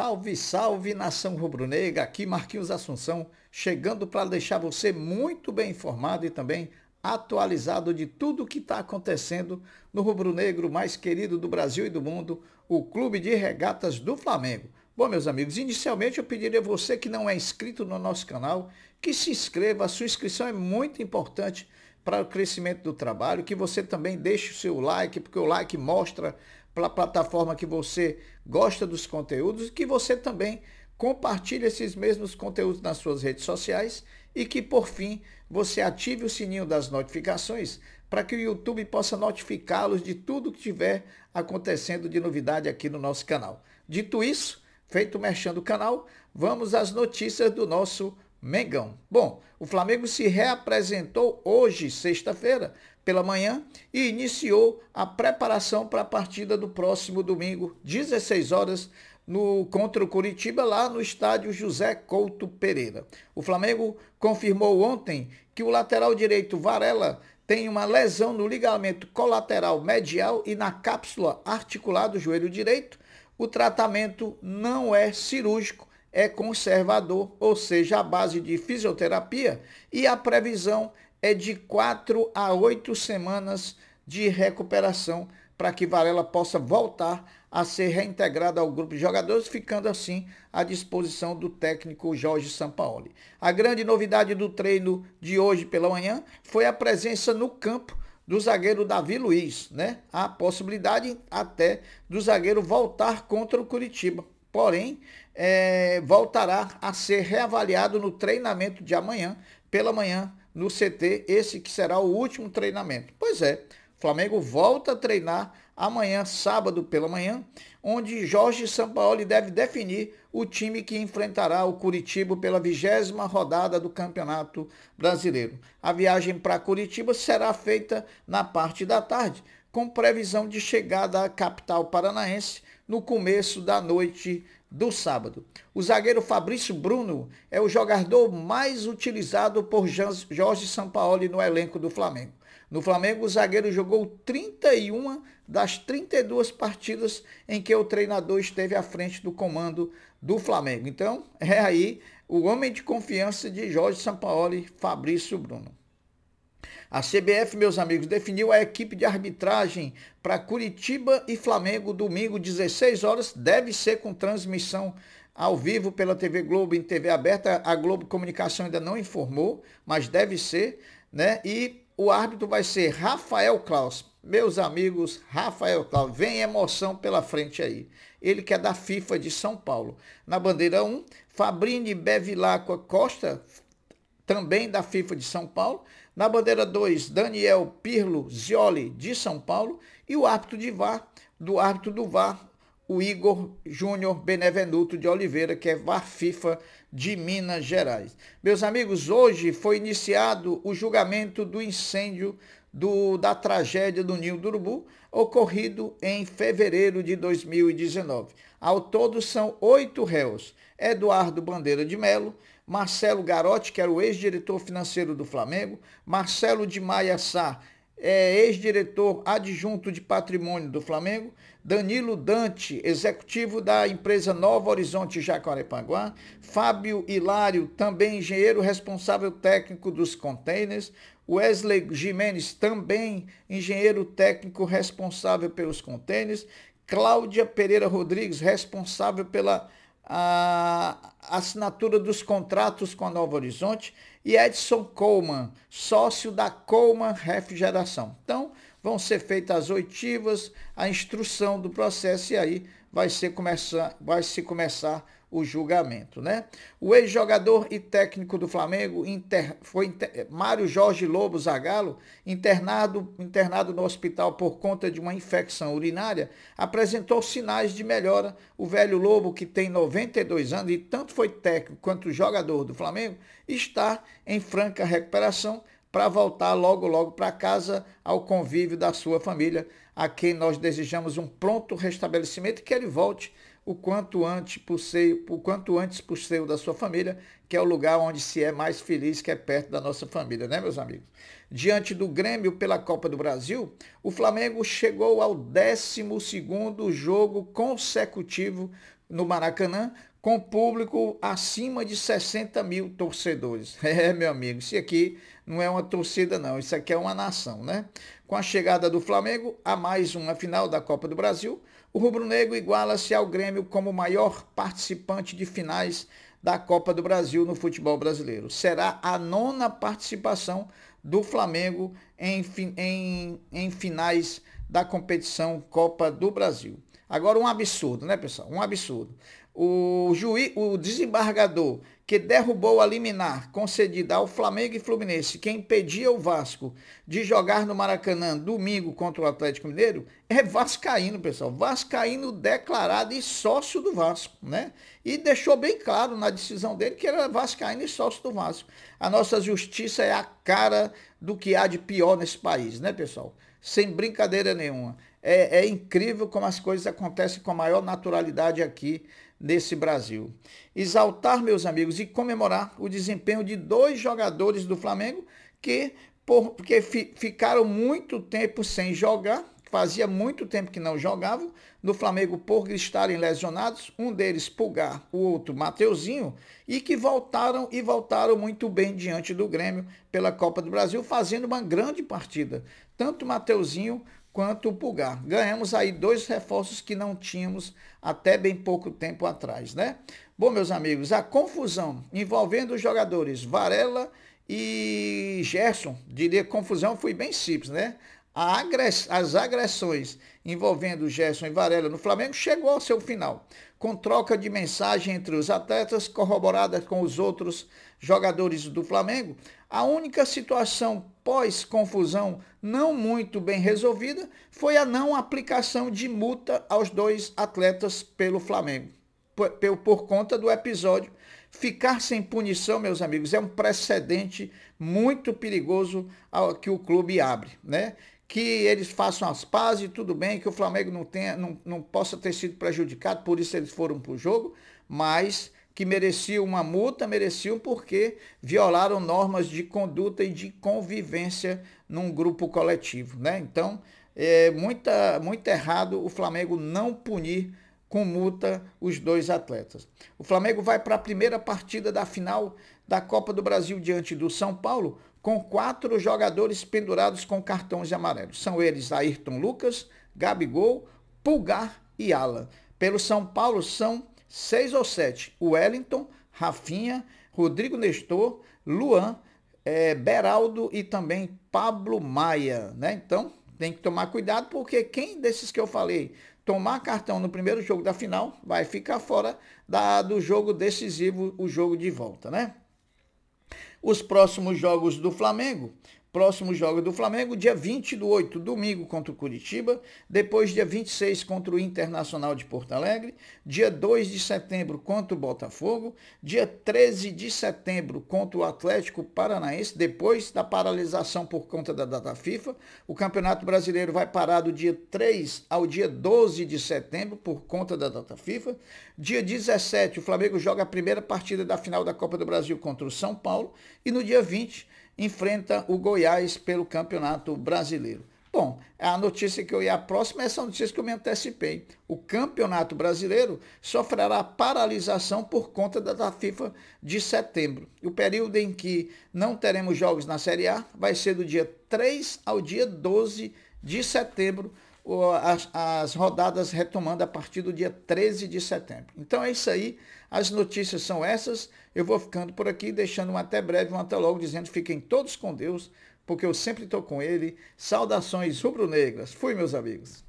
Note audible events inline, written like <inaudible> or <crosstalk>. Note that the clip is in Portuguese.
Salve, salve nação rubro-negra! Aqui Marquinhos Assunção, chegando para deixar você muito bem informado e também atualizado de tudo o que está acontecendo no rubro-negro mais querido do Brasil e do mundo, o Clube de Regatas do Flamengo. Bom, meus amigos, inicialmente eu pediria a você que não é inscrito no nosso canal, que se inscreva, a sua inscrição é muito importante para o crescimento do trabalho, que você também deixe o seu like, porque o like mostra plataforma que você gosta dos conteúdos e que você também compartilhe esses mesmos conteúdos nas suas redes sociais e que, por fim, você ative o sininho das notificações para que o YouTube possa notificá-los de tudo que tiver acontecendo de novidade aqui no nosso canal. Dito isso, feito o merchan do canal, vamos às notícias do nosso Mengão. Bom, o Flamengo se reapresentou hoje, sexta-feira, pela manhã, e iniciou a preparação para a partida do próximo domingo, 16 horas, no contra o Curitiba, lá no estádio José Couto Pereira. O Flamengo confirmou ontem que o lateral direito Varela tem uma lesão no ligamento colateral medial e na cápsula articular do joelho direito. O tratamento não é cirúrgico é conservador, ou seja, a base de fisioterapia, e a previsão é de 4 a 8 semanas de recuperação para que Varela possa voltar a ser reintegrado ao grupo de jogadores, ficando assim à disposição do técnico Jorge Sampaoli. A grande novidade do treino de hoje pela manhã foi a presença no campo do zagueiro Davi Luiz, né? A possibilidade até do zagueiro voltar contra o Curitiba porém é, voltará a ser reavaliado no treinamento de amanhã, pela manhã, no CT, esse que será o último treinamento. Pois é, Flamengo volta a treinar amanhã, sábado pela manhã, onde Jorge Sampaoli deve definir o time que enfrentará o Curitiba pela vigésima rodada do Campeonato Brasileiro. A viagem para Curitiba será feita na parte da tarde, com previsão de chegada à capital paranaense no começo da noite do sábado. O zagueiro Fabrício Bruno é o jogador mais utilizado por Jorge Sampaoli no elenco do Flamengo. No Flamengo, o zagueiro jogou 31 das 32 partidas em que o treinador esteve à frente do comando do Flamengo. Então, é aí o homem de confiança de Jorge Sampaoli, Fabrício Bruno. A CBF, meus amigos, definiu a equipe de arbitragem para Curitiba e Flamengo domingo 16 horas, deve ser com transmissão ao vivo pela TV Globo em TV aberta. A Globo Comunicação ainda não informou, mas deve ser, né? E o árbitro vai ser Rafael Klaus. Meus amigos, Rafael Klaus, vem emoção pela frente aí. Ele que é da FIFA de São Paulo. Na bandeira 1, Fabrini Bevilacqua Costa, também da FIFA de São Paulo. Na bandeira 2, Daniel Pirlo Zioli, de São Paulo. E o árbitro de VAR, do árbitro do VAR, o Igor Júnior Benevenuto de Oliveira, que é VAR FIFA de Minas Gerais. Meus amigos, hoje foi iniciado o julgamento do incêndio do, da tragédia do Nil do Urubu, ocorrido em fevereiro de 2019. Ao todo são oito réus: Eduardo Bandeira de Melo, Marcelo Garotti, que era o ex-diretor financeiro do Flamengo, Marcelo de Maia Sá, é, ex-diretor adjunto de patrimônio do Flamengo, Danilo Dante, executivo da empresa Nova Horizonte Jacarepaguá, Fábio Hilário, também engenheiro responsável técnico dos containers, Wesley Jimenez, também engenheiro técnico responsável pelos containers, Cláudia Pereira Rodrigues, responsável pela a assinatura dos contratos com a Nova Horizonte e Edson Coleman, sócio da Coleman Refrigeração. Então, vão ser feitas as oitivas, a instrução do processo e aí vai, ser começar, vai se começar o julgamento, né? O ex-jogador e técnico do Flamengo inter, foi inter, eh, Mário Jorge Lobo Zagallo, internado, internado no hospital por conta de uma infecção urinária, apresentou sinais de melhora. O velho Lobo, que tem 92 anos e tanto foi técnico quanto jogador do Flamengo, está em franca recuperação para voltar logo logo para casa ao convívio da sua família, a quem nós desejamos um pronto restabelecimento e que ele volte o quanto antes possível, o quanto antes possível da sua família, que é o lugar onde se é mais feliz, que é perto da nossa família, né, meus amigos? Diante do Grêmio pela Copa do Brasil, o Flamengo chegou ao 12 jogo consecutivo no Maracanã, com público acima de 60 mil torcedores. <laughs> É, meu amigo, isso aqui não é uma torcida, não. Isso aqui é uma nação, né? Com a chegada do Flamengo a mais uma final da Copa do Brasil, o rubro-negro iguala-se ao Grêmio como maior participante de finais da Copa do Brasil no futebol brasileiro. Será a nona participação do Flamengo em, em, em finais da competição Copa do Brasil. Agora, um absurdo, né, pessoal? Um absurdo. O, juiz, o desembargador que derrubou a liminar concedida ao Flamengo e Fluminense, que impedia o Vasco de jogar no Maracanã domingo contra o Atlético Mineiro, é Vascaíno, pessoal. Vascaíno declarado e sócio do Vasco, né? E deixou bem claro na decisão dele que era Vascaíno e sócio do Vasco. A nossa justiça é a cara do que há de pior nesse país, né, pessoal? Sem brincadeira nenhuma. É, é incrível como as coisas acontecem com a maior naturalidade aqui nesse Brasil. Exaltar, meus amigos, e comemorar o desempenho de dois jogadores do Flamengo que porque ficaram muito tempo sem jogar, fazia muito tempo que não jogavam, no Flamengo por estarem lesionados, um deles Pulgar, o outro Mateuzinho, e que voltaram e voltaram muito bem diante do Grêmio pela Copa do Brasil, fazendo uma grande partida. Tanto Mateuzinho quanto o Pulgar. Ganhamos aí dois reforços que não tínhamos até bem pouco tempo atrás, né? Bom, meus amigos, a confusão envolvendo os jogadores Varela e Gerson, diria confusão foi bem simples, né? as agressões envolvendo Gerson e Varela no Flamengo chegou ao seu final, com troca de mensagem entre os atletas corroborada com os outros jogadores do Flamengo. A única situação pós-confusão não muito bem resolvida foi a não aplicação de multa aos dois atletas pelo Flamengo, por, por conta do episódio. Ficar sem punição, meus amigos, é um precedente muito perigoso que o clube abre, né? que eles façam as pazes, tudo bem, que o Flamengo não, tenha, não, não possa ter sido prejudicado, por isso eles foram para o jogo, mas que mereciam uma multa, mereciam porque violaram normas de conduta e de convivência num grupo coletivo. Né? Então, é muita, muito errado o Flamengo não punir com multa os dois atletas. O Flamengo vai para a primeira partida da final da Copa do Brasil diante do São Paulo com quatro jogadores pendurados com cartões amarelos. São eles Ayrton Lucas, Gabigol, Pulgar e Alan. Pelo São Paulo são seis ou sete, Wellington, Rafinha, Rodrigo Nestor, Luan, é, Beraldo e também Pablo Maia, né? Então, tem que tomar cuidado, porque quem desses que eu falei tomar cartão no primeiro jogo da final vai ficar fora da, do jogo decisivo, o jogo de volta, né? Os próximos jogos do Flamengo Próximo jogo do Flamengo, dia 20 do 8, domingo contra o Curitiba, depois dia 26 contra o Internacional de Porto Alegre, dia 2 de setembro contra o Botafogo, dia 13 de setembro contra o Atlético Paranaense, depois da paralisação por conta da data FIFA. O Campeonato Brasileiro vai parar do dia 3 ao dia 12 de setembro por conta da data FIFA. Dia 17, o Flamengo joga a primeira partida da final da Copa do Brasil contra o São Paulo e no dia 20 enfrenta o Goiás pelo Campeonato Brasileiro. Bom, a notícia que eu ia A próxima é essa notícia que eu me antecipei. O Campeonato Brasileiro sofrerá paralisação por conta da FIFA de setembro. O período em que não teremos jogos na Série A vai ser do dia 3 ao dia 12 de setembro as, as rodadas retomando a partir do dia 13 de setembro. Então é isso aí, as notícias são essas. Eu vou ficando por aqui, deixando um até breve, um até logo, dizendo fiquem todos com Deus, porque eu sempre estou com Ele. Saudações rubro-negras. Fui, meus amigos.